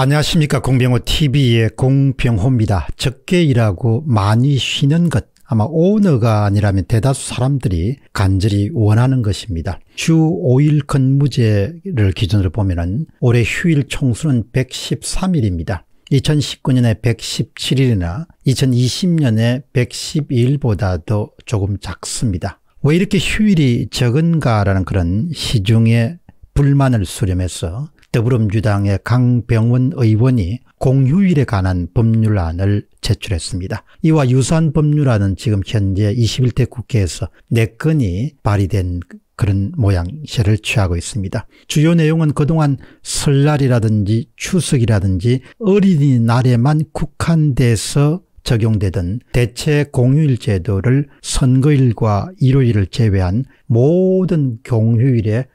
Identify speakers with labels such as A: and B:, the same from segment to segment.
A: 안녕하십니까 공병호 tv의 공병호입니다. 적게 일하고 많이 쉬는 것 아마 오너가 아니라면 대다수 사람들이 간절히 원하는 것입니다. 주 5일 근무제를 기준으로 보면 은 올해 휴일 총수는 113일입니다. 2019년에 117일이나 2020년에 112일보다도 조금 작습니다. 왜 이렇게 휴일이 적은가라는 그런 시중의 불만을 수렴해서 더불어민주당의 강병원 의원이 공휴일에 관한 법률안을 제출했습니다. 이와 유사한 법률안은 지금 현재 21대 국회에서 4건이 발의된 그런 모양새를 취하고 있습니다. 주요 내용은 그동안 설날이라든지 추석이라든지 어린이날에만 국한돼서 적용되던 대체 공휴일 제도를 선거일과 일요일을 제외한 모든 공휴일에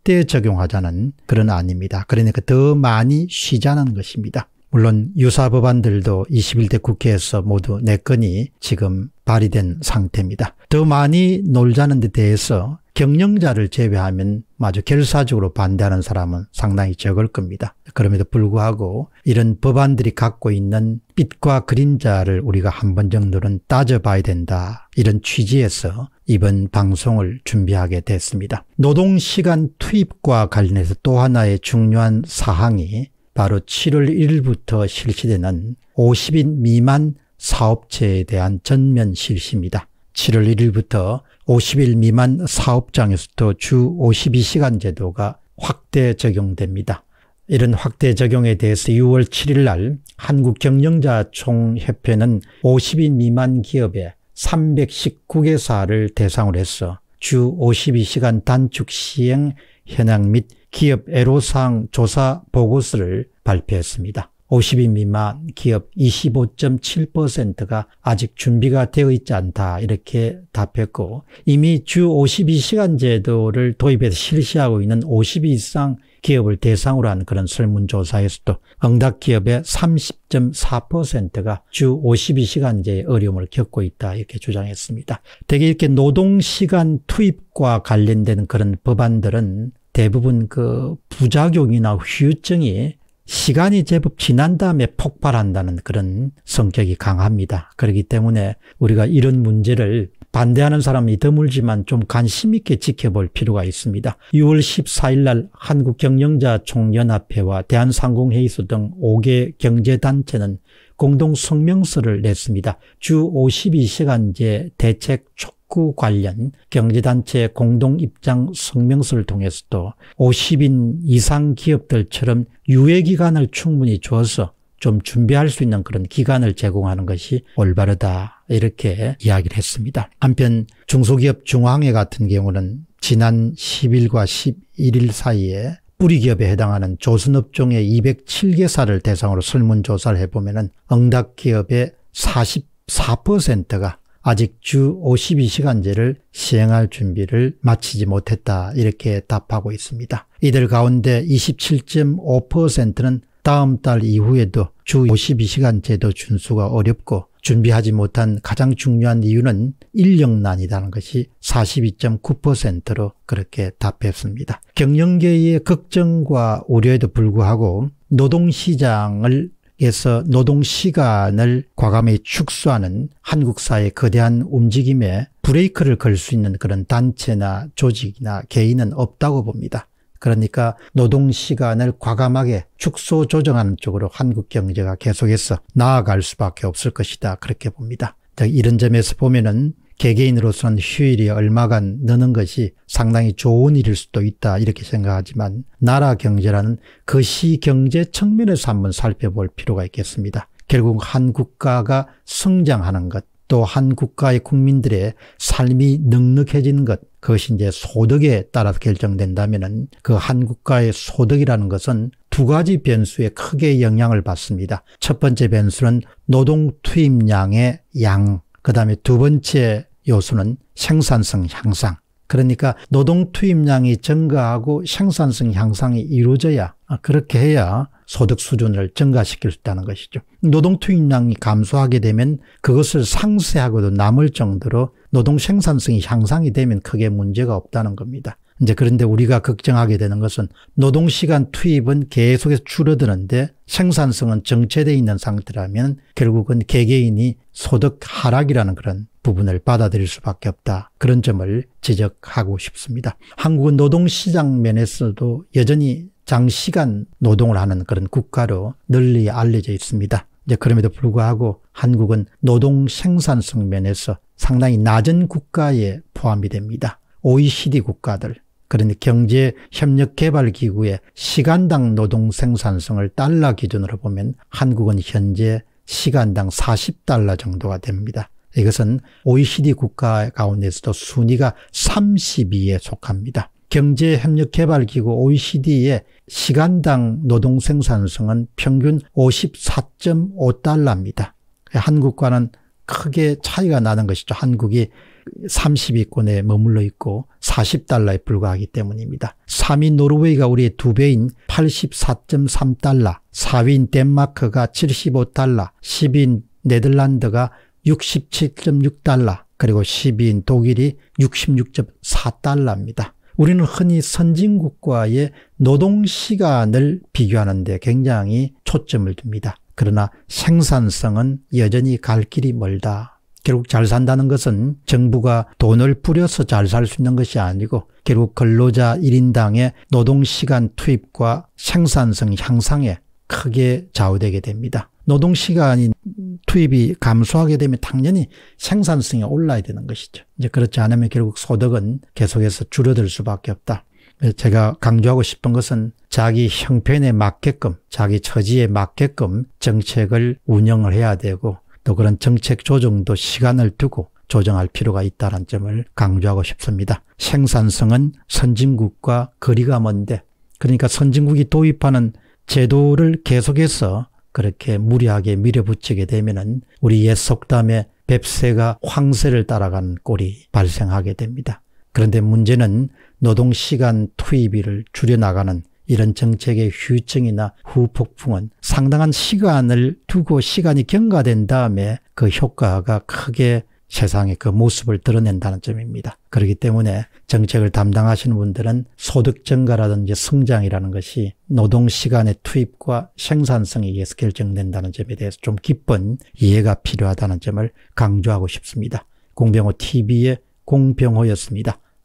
A: 확대 적용하자는 그런 안입니다. 그러니까 더 많이 쉬자는 것입니다. 물론 유사법안들도 21대 국회에서 모두 4건이 지금 발의된 상태입니다. 더 많이 놀자는 데 대해서 경영자를 제외하면 아주 결사적으로 반대하는 사람은 상당히 적을 겁니다. 그럼에도 불구하고 이런 법안들이 갖고 있는 빛과 그림자를 우리가 한 번 정도는 따져봐야 된다. 이런 취지에서 이번 방송을 준비하게 됐습니다. 노동시간 투입과 관련해서 또 하나의 중요한 사항이 바로 7월 1일부터 실시되는 50인 미만 사업체에 대한 전면 실시입니다. 7월 1일부터 50일 미만 사업장에서도 주 52시간 제도가 확대 적용됩니다. 이런 확대 적용에 대해서 6월 7일 날 한국경영자총협회는 50인 미만 기업에 319개사를 대상으로 해서 주 52시간 단축 시행 현황 및 기업 애로사항 조사 보고서를 발표했습니다. 50인 미만 기업 25.7%가 아직 준비가 되어 있지 않다 이렇게 답했고 이미 주 52시간 제도를 도입해서 실시하고 있는 50 이상 기업을 대상으로 한 그런 설문조사에서도 응답기업의 30.4%가 주 52시간제의 어려움을 겪고 있다 이렇게 주장했습니다. 대개 이렇게 노동시간 투입과 관련된 그런 법안들은 대부분 그 부작용이나 후유증이 시간이 제법 지난 다음에 폭발한다는 그런 성격이 강합니다. 그렇기 때문에 우리가 이런 문제를 반대하는 사람이 드물지만 좀 관심 있게 지켜볼 필요가 있습니다. 6월 14일 날 한국경영자 총연합회와 대한상공회의소 등 5개 경제단체는 공동 성명서를 냈습니다. 주 52시간제 대책 촉구 관련 경제단체 공동 입장 성명서를 통해서도 50인 이상 기업들처럼 유예기간을 충분히 주어서 좀 준비할 수 있는 그런 기간을 제공하는 것이 올바르다 이렇게 이야기를 했습니다. 한편 중소기업 중앙회 같은 경우는 지난 10일과 11일 사이에 뿌리 기업에 해당하는 조선업종의 207개사를 대상으로 설문조사를 해보면 응답기업의 44%가 아직 주 52시간제를 시행할 준비를 마치지 못했다 이렇게 답하고 있습니다. 이들 가운데 27.5%는 다음 달 이후에도 주 52시간제도 준수가 어렵고 준비하지 못한 가장 중요한 이유는 인력난이라는 것이 42.9%로 그렇게 답했습니다. 경영계의 걱정과 우려에도 불구하고 노동시장을 에서 노동시간을 과감히 축소하는 한국사의 거대한 움직임에 브레이크를 걸 수 있는 그런 단체나 조직이나 개인은 없다고 봅니다. 그러니까 노동 시간을 과감하게 축소 조정하는 쪽으로 한국 경제가 계속해서 나아갈 수밖에 없을 것이다. 그렇게 봅니다. 이런 점에서 보면은 개개인으로서는 휴일이 얼마간 느는 것이 상당히 좋은 일일 수도 있다 이렇게 생각하지만 나라 경제라는 그 시 경제 측면에서 한번 살펴볼 필요가 있겠습니다. 결국 한 국가가 성장하는 것 또한 국가의 국민들의 삶이 넉넉해지는 것 그것이 이제 소득에 따라서 결정된다면그 한 국가의 소득이라는 것은 두 가지 변수에 크게 영향을 받습니다. 첫 번째 변수는 노동 투입량의 양, 그다음에 두 번째 요소는 생산성 향상, 그러니까 노동 투입량이 증가하고 생산성 향상이 이루어져야 그렇게 해야 소득 수준을 증가시킬 수 있다는 것이죠. 노동 투입량이 감소하게 되면 그것을 상쇄하고도 남을 정도로 노동 생산성이 향상이 되면 크게 문제가 없다는 겁니다. 이제 그런데 우리가 걱정하게 되는 것은 노동시간 투입은 계속해서 줄어드는데 생산성은 정체되어 있는 상태라면 결국은 개개인이 소득 하락이라는 그런 부분을 받아들일 수밖에 없다. 그런 점을 지적하고 싶습니다. 한국은 노동시장 면에서도 여전히 장시간 노동을 하는 그런 국가로 널리 알려져 있습니다. 이제 그럼에도 불구하고 한국은 노동 생산성 면에서 상당히 낮은 국가에 포함이 됩니다. OECD 국가들 그런니 경제협력개발기구의 시간당 노동 생산성을 달러 기준으로 보면 한국은 현재 시간당 40달러 정도가 됩니다. 이것은 OECD 국가 가운데서도 순위가 32에 속합니다. 경제협력개발기구 OECD의 시간당 노동 생산성은 평균 54.5달러입니다. 한국과는 크게 차이가 나는 것이죠. 한국이 30위권에 머물러 있고 40달러에 불과하기 때문입니다. 3위 노르웨이가 우리의 2배인 84.3달러, 4위인 덴마크가 75달러, 10위인 네덜란드가 67.6달러, 그리고 10위인 독일이 66.4달러입니다. 우리는 흔히 선진국과의 노동시간을 비교하는데 굉장히 초점을 둡니다. 그러나 생산성은 여전히 갈 길이 멀다 결국 잘 산다는 것은 정부가 돈을 뿌려서 잘 살 수 있는 것이 아니고 결국 근로자 1인당의 노동시간 투입과 생산성 향상에 크게 좌우되게 됩니다. 노동시간이 투입이 감소하게 되면 당연히 생산성이 올라야 되는 것이죠. 이제 그렇지 않으면 결국 소득은 계속해서 줄어들 수밖에 없다. 제가 강조하고 싶은 것은 자기 형편에 맞게끔 자기 처지에 맞게끔 정책을 운영을 해야 되고 또 그런 정책 조정도 시간을 두고 조정할 필요가 있다는 점을 강조하고 싶습니다. 생산성은 선진국과 거리가 먼데 그러니까 선진국이 도입하는 제도를 계속해서 그렇게 무리하게 밀어붙이게 되면 우리 옛 속담에 뱁새가 황새를 따라가는 꼴이 발생하게 됩니다. 그런데 문제는 노동시간 투입을 줄여나가는 이런 정책의 휴증이나 후폭풍은 상당한 시간을 두고 시간이 경과된 다음에 그 효과가 크게 세상의 그 모습을 드러낸다는 점입니다. 그렇기 때문에 정책을 담당하시는 분들은 소득 증가라든지 성장이라는 것이 노동 시간의 투입과 생산성에 의해서 결정된다는 점에 대해서 좀 깊은 이해가 필요하다는 점을 강조하고 싶습니다. 공병호 TV의 공병호였습니다.